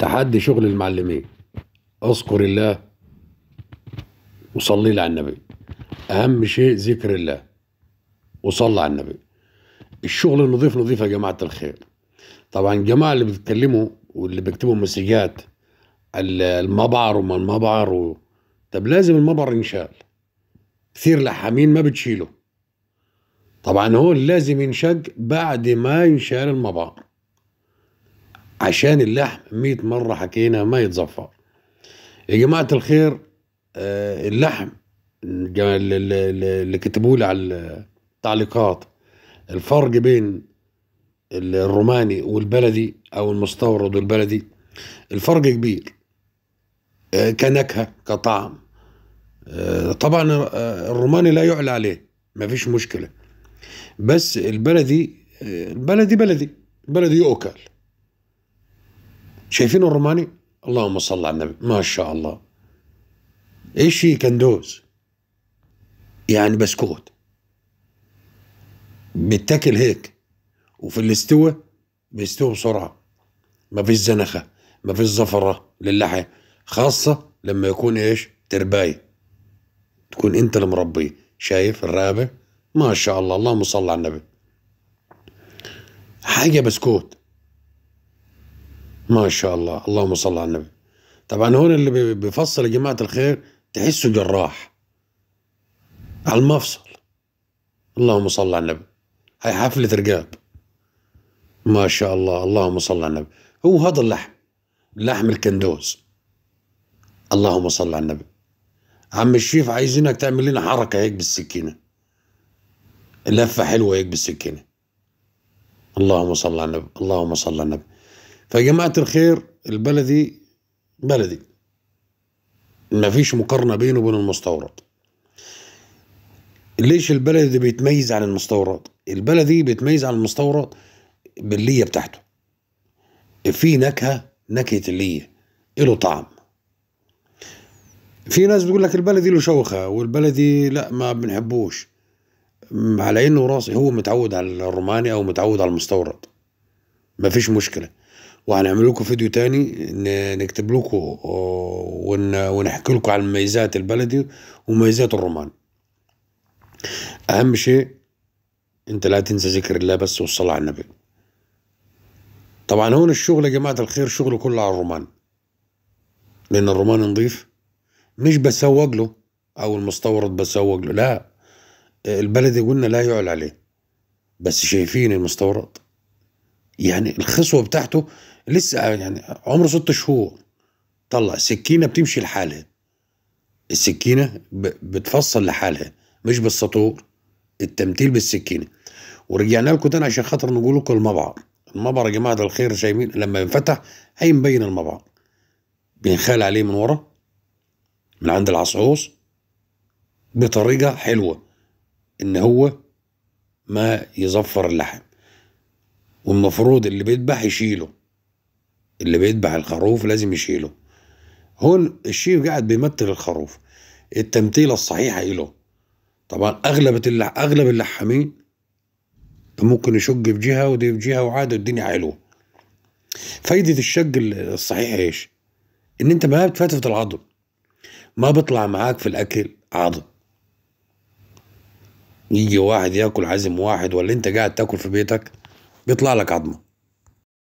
تحدي شغل المعلمين اذكر الله وصلي لي على النبي اهم شيء ذكر الله وصلى على النبي الشغل النظيف نظيف يا جماعه الخير طبعا الجماعه اللي بيتكلموا واللي بيكتبوا مسجات المبعر وما المبعر و... طب لازم المبعر ينشال كثير لحامين ما بتشيله طبعا هو لازم ينشق بعد ما ينشال المبعر عشان اللحم مئة مره حكينا ما يتزفر يا جماعه الخير آه، اللحم اللي كتبوا لي على التعليقات الفرق بين الروماني والبلدي او المستورد والبلدي الفرق كبير آه، كنكهه كطعم آه، طبعا الروماني لا يعلى عليه مفيش مشكله بس البلدي البلدي بلدي بلدي يؤكل شايفين الروماني اللهم صل على النبي ما شاء الله ايش هي كندوز يعني بسكوت بيتاكل هيك وفي الاستوى بيستوى بسرعه ما فيش زنخه ما فيش زفره للحية خاصه لما يكون ايش تربايه تكون انت اللي مربيه شايف الرقبه ما شاء الله اللهم صل على النبي حاجه بسكوت ما شاء الله اللهم صل على النبي طبعا هون اللي بيفصل يا جماعه الخير تحسه جراح على المفصل اللهم صل على النبي هاي حفله رقاب ما شاء الله اللهم صل على النبي هو هذا اللحم لحم الكندوز اللهم صل على النبي عم الشيف عايزينك تعمل لنا حركه هيك بالسكينه لفه حلوه هيك بالسكينه اللهم صل على النبي اللهم صل على النبي فيا جماعة الخير البلدي بلدي ما فيش مقارنة بينه وبين المستورد ليش البلدي بيتميز عن المستورد البلدي بيتميز عن المستورد باللية بتاعته في نكهة نكهة اللية له طعم في ناس بتقول لك البلدي له شوخة والبلدي لا ما بنحبوش على انه راسي هو متعود على الروماني او متعود على المستورد ما فيش مشكله وهنعمل لكم فيديو تاني نكتب لكم آه، ونحكي لكم عن مميزات البلدي ومميزات الرمان اهم شيء انت لا تنسى ذكر الله بس والصلاة على النبي طبعا هون الشغل يا جماعة الخير شغله كله على الرمان لان الرمان نظيف مش بسوق له او المستورد بسوق له لا البلدي قلنا لا يعلى عليه بس شايفين المستورد يعني الخصوه بتاعته لسه يعني عمره ست شهور طلع سكينه بتمشي لحالها السكينه بتفصل لحالها مش بالسطور التمثيل بالسكينه ورجعنا لكم تاني عشان خاطر نقول لكم المبعر المبعر يا جماعه ده الخير شايفين لما ينفتح هي مبين المبعر بينخال عليه من ورا من عند العصعوص بطريقه حلوه ان هو ما يزفر اللحم والمفروض اللي بيذبح يشيله اللي بيذبح الخروف لازم يشيله هون الشيف قاعد بيمثل الخروف التمثيله الصحيحه له طبعا اغلب اللح... اغلب اللحامين ممكن يشق بجهه ودي بجهه جهه وعادي الدنيا حلوه فايده الشق الصحيح ايش ان انت ما بتفتفت العضم ما بيطلع معاك في الاكل عضم يجي واحد ياكل عزم واحد ولا انت قاعد تاكل في بيتك بيطلع لك عظمه